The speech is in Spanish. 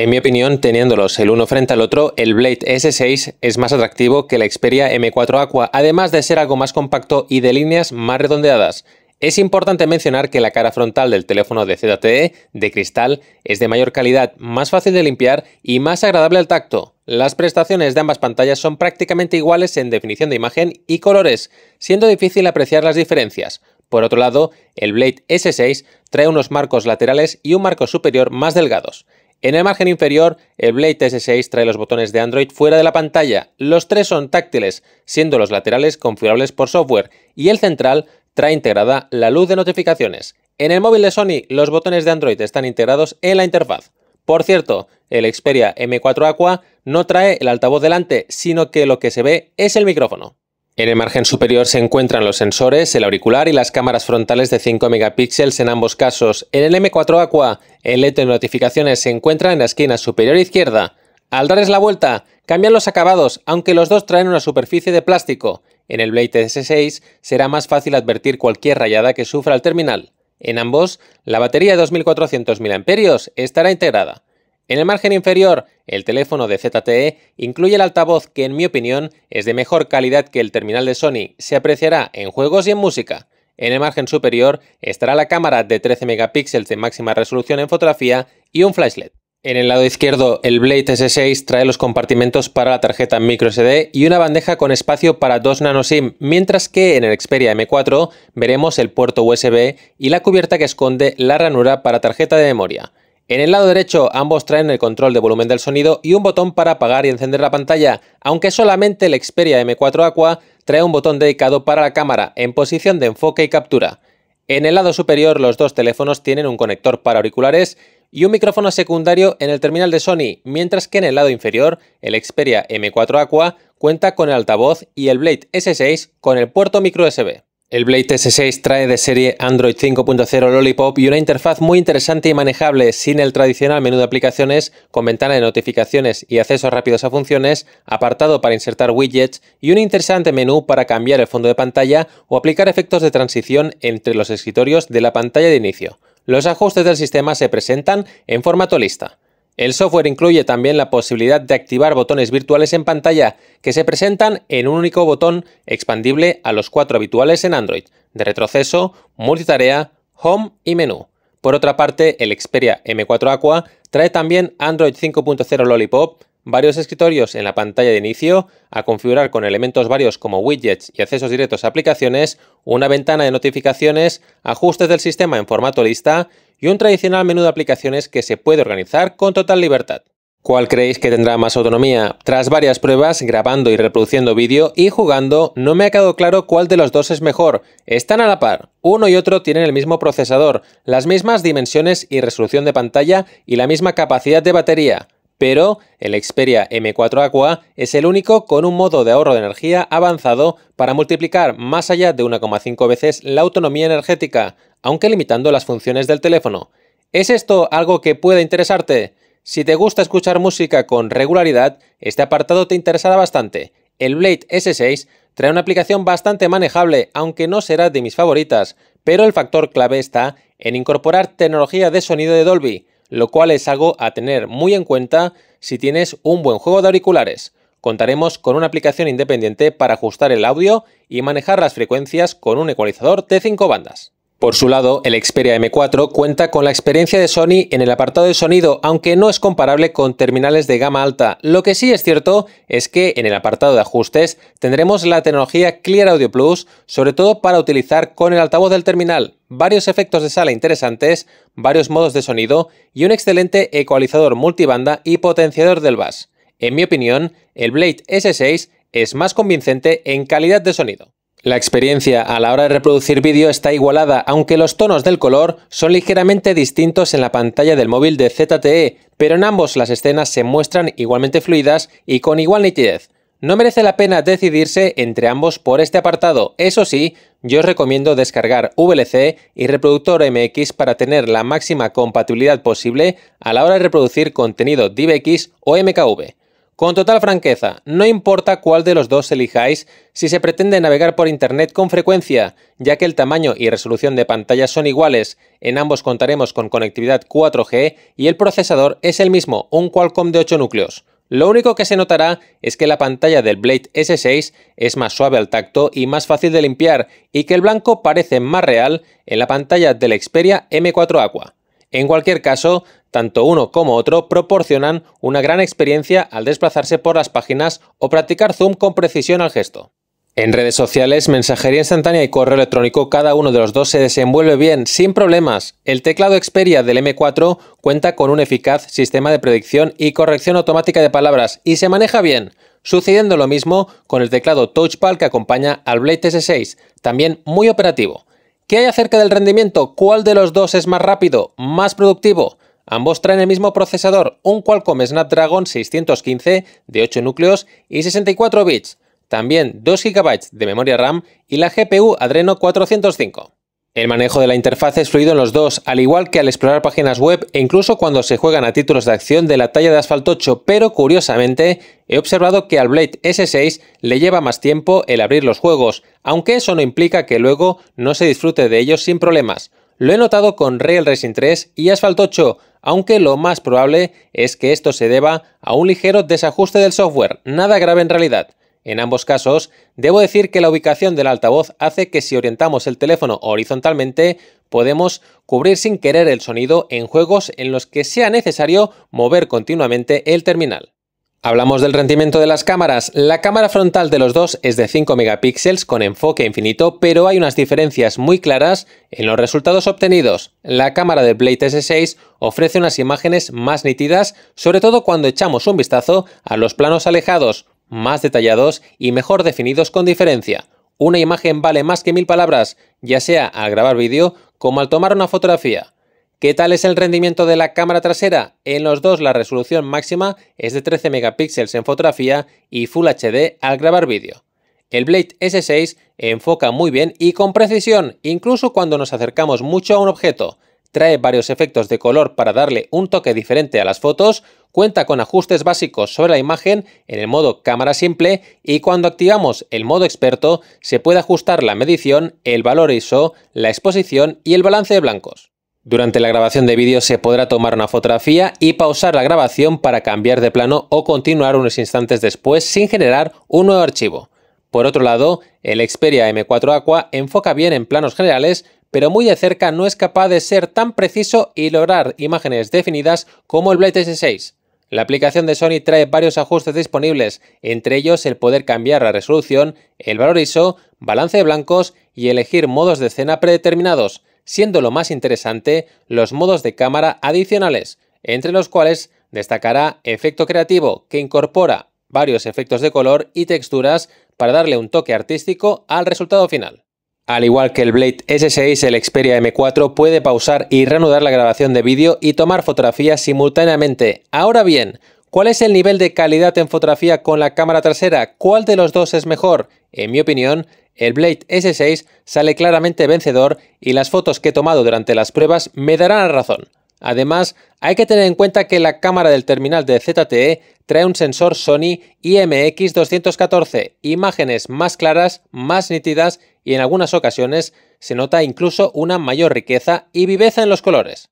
En mi opinión, teniéndolos el uno frente al otro, el Blade S6 es más atractivo que la Xperia M4 Aqua, además de ser algo más compacto y de líneas más redondeadas. Es importante mencionar que la cara frontal del teléfono de ZTE de cristal es de mayor calidad, más fácil de limpiar y más agradable al tacto. Las prestaciones de ambas pantallas son prácticamente iguales en definición de imagen y colores, siendo difícil apreciar las diferencias. Por otro lado, el Blade S6 trae unos marcos laterales y un marco superior más delgados. En el margen inferior, el Blade S6 trae los botones de Android fuera de la pantalla. Los tres son táctiles, siendo los laterales configurables por software, y el central trae integrada la luz de notificaciones. En el móvil de Sony, los botones de Android están integrados en la interfaz. Por cierto, el Xperia M4 Aqua no trae el altavoz delante, sino que lo que se ve es el micrófono. En el margen superior se encuentran los sensores, el auricular y las cámaras frontales de 5 megapíxeles en ambos casos. En el M4 Aqua, el LED de notificaciones se encuentra en la esquina superior izquierda. Al darles la vuelta, cambian los acabados, aunque los dos traen una superficie de plástico. En el Blade S6 será más fácil advertir cualquier rayada que sufra el terminal. En ambos, la batería de 2400 mAh estará integrada. En el margen inferior, el teléfono de ZTE incluye el altavoz que en mi opinión es de mejor calidad que el terminal de Sony, se apreciará en juegos y en música. En el margen superior estará la cámara de 13 megapíxeles de máxima resolución en fotografía y un flashlight. En el lado izquierdo, el Blade S6 trae los compartimentos para la tarjeta microSD y una bandeja con espacio para dos nanoSIM, mientras que en el Xperia M4 veremos el puerto USB y la cubierta que esconde la ranura para tarjeta de memoria. En el lado derecho ambos traen el control de volumen del sonido y un botón para apagar y encender la pantalla, aunque solamente el Xperia M4 Aqua trae un botón dedicado para la cámara en posición de enfoque y captura. En el lado superior los dos teléfonos tienen un conector para auriculares y un micrófono secundario en el terminal de Sony, mientras que en el lado inferior el Xperia M4 Aqua cuenta con el altavoz y el Blade S6 con el puerto micro USB. El Blade S6 trae de serie Android 5.0 Lollipop y una interfaz muy interesante y manejable, sin el tradicional menú de aplicaciones, con ventana de notificaciones y accesos rápidos a funciones, apartado para insertar widgets y un interesante menú para cambiar el fondo de pantalla o aplicar efectos de transición entre los escritorios de la pantalla de inicio. Los ajustes del sistema se presentan en formato lista. El software incluye también la posibilidad de activar botones virtuales en pantalla que se presentan en un único botón expandible a los cuatro habituales en Android, de retroceso, multitarea, home y menú. Por otra parte, el Xperia M4 Aqua trae también Android 5.0 Lollipop, varios escritorios en la pantalla de inicio, a configurar con elementos varios como widgets y accesos directos a aplicaciones, una ventana de notificaciones, ajustes del sistema en formato lista y un tradicional menú de aplicaciones que se puede organizar con total libertad. ¿Cuál creéis que tendrá más autonomía? Tras varias pruebas, grabando y reproduciendo vídeo y jugando, no me ha quedado claro cuál de los dos es mejor. Están a la par, uno y otro tienen el mismo procesador, las mismas dimensiones y resolución de pantalla y la misma capacidad de batería pero el Xperia M4 Aqua es el único con un modo de ahorro de energía avanzado para multiplicar más allá de 1,5 veces la autonomía energética, aunque limitando las funciones del teléfono. ¿Es esto algo que pueda interesarte? Si te gusta escuchar música con regularidad, este apartado te interesará bastante. El Blade S6 trae una aplicación bastante manejable, aunque no será de mis favoritas, pero el factor clave está en incorporar tecnología de sonido de Dolby, lo cual es algo a tener muy en cuenta si tienes un buen juego de auriculares. Contaremos con una aplicación independiente para ajustar el audio y manejar las frecuencias con un ecualizador de 5 bandas. Por su lado, el Xperia M4 cuenta con la experiencia de Sony en el apartado de sonido, aunque no es comparable con terminales de gama alta. Lo que sí es cierto es que en el apartado de ajustes tendremos la tecnología Clear Audio Plus, sobre todo para utilizar con el altavoz del terminal, varios efectos de sala interesantes, varios modos de sonido y un excelente ecualizador multibanda y potenciador del bass. En mi opinión, el Blade S6 es más convincente en calidad de sonido. La experiencia a la hora de reproducir vídeo está igualada, aunque los tonos del color son ligeramente distintos en la pantalla del móvil de ZTE, pero en ambos las escenas se muestran igualmente fluidas y con igual nitidez. No merece la pena decidirse entre ambos por este apartado, eso sí, yo os recomiendo descargar VLC y reproductor MX para tener la máxima compatibilidad posible a la hora de reproducir contenido DivX o MKV. Con total franqueza, no importa cuál de los dos elijáis si se pretende navegar por Internet con frecuencia, ya que el tamaño y resolución de pantalla son iguales, en ambos contaremos con conectividad 4G y el procesador es el mismo, un Qualcomm de 8 núcleos. Lo único que se notará es que la pantalla del Blade S6 es más suave al tacto y más fácil de limpiar y que el blanco parece más real en la pantalla del Xperia M4 Aqua. En cualquier caso, tanto uno como otro proporcionan una gran experiencia al desplazarse por las páginas o practicar zoom con precisión al gesto. En redes sociales, mensajería instantánea y correo electrónico, cada uno de los dos se desenvuelve bien, sin problemas. El teclado Xperia del M4 cuenta con un eficaz sistema de predicción y corrección automática de palabras y se maneja bien, sucediendo lo mismo con el teclado Touchpal que acompaña al Blade S6, también muy operativo. ¿Qué hay acerca del rendimiento? ¿Cuál de los dos es más rápido, más productivo? Ambos traen el mismo procesador, un Qualcomm Snapdragon 615 de 8 núcleos y 64 bits, también 2 GB de memoria RAM y la GPU Adreno 405. El manejo de la interfaz es fluido en los dos, al igual que al explorar páginas web e incluso cuando se juegan a títulos de acción de la talla de Asphalt 8, pero curiosamente he observado que al Blade S6 le lleva más tiempo el abrir los juegos, aunque eso no implica que luego no se disfrute de ellos sin problemas. Lo he notado con Real Racing 3 y Asphalt 8, aunque lo más probable es que esto se deba a un ligero desajuste del software, nada grave en realidad. En ambos casos, debo decir que la ubicación del altavoz hace que si orientamos el teléfono horizontalmente, podemos cubrir sin querer el sonido en juegos en los que sea necesario mover continuamente el terminal. Hablamos del rendimiento de las cámaras. La cámara frontal de los dos es de 5 megapíxeles con enfoque infinito, pero hay unas diferencias muy claras en los resultados obtenidos. La cámara de Blade S6 ofrece unas imágenes más nítidas, sobre todo cuando echamos un vistazo a los planos alejados, más detallados y mejor definidos con diferencia. Una imagen vale más que mil palabras, ya sea al grabar vídeo como al tomar una fotografía. ¿Qué tal es el rendimiento de la cámara trasera? En los dos la resolución máxima es de 13 megapíxeles en fotografía y Full HD al grabar vídeo. El Blade S6 enfoca muy bien y con precisión, incluso cuando nos acercamos mucho a un objeto. Trae varios efectos de color para darle un toque diferente a las fotos, cuenta con ajustes básicos sobre la imagen en el modo cámara simple y cuando activamos el modo experto se puede ajustar la medición, el valor ISO, la exposición y el balance de blancos. Durante la grabación de vídeo se podrá tomar una fotografía y pausar la grabación para cambiar de plano o continuar unos instantes después sin generar un nuevo archivo. Por otro lado, el Xperia M4 Aqua enfoca bien en planos generales, pero muy de cerca no es capaz de ser tan preciso y lograr imágenes definidas como el Blade S6. La aplicación de Sony trae varios ajustes disponibles, entre ellos el poder cambiar la resolución, el valor ISO, balance de blancos y elegir modos de escena predeterminados siendo lo más interesante los modos de cámara adicionales, entre los cuales destacará Efecto Creativo, que incorpora varios efectos de color y texturas para darle un toque artístico al resultado final. Al igual que el Blade S6, el Xperia M4 puede pausar y reanudar la grabación de vídeo y tomar fotografías simultáneamente. Ahora bien, ¿cuál es el nivel de calidad en fotografía con la cámara trasera? ¿Cuál de los dos es mejor? En mi opinión, el Blade S6 sale claramente vencedor y las fotos que he tomado durante las pruebas me darán la razón. Además, hay que tener en cuenta que la cámara del terminal de ZTE trae un sensor Sony IMX214, imágenes más claras, más nítidas y en algunas ocasiones se nota incluso una mayor riqueza y viveza en los colores.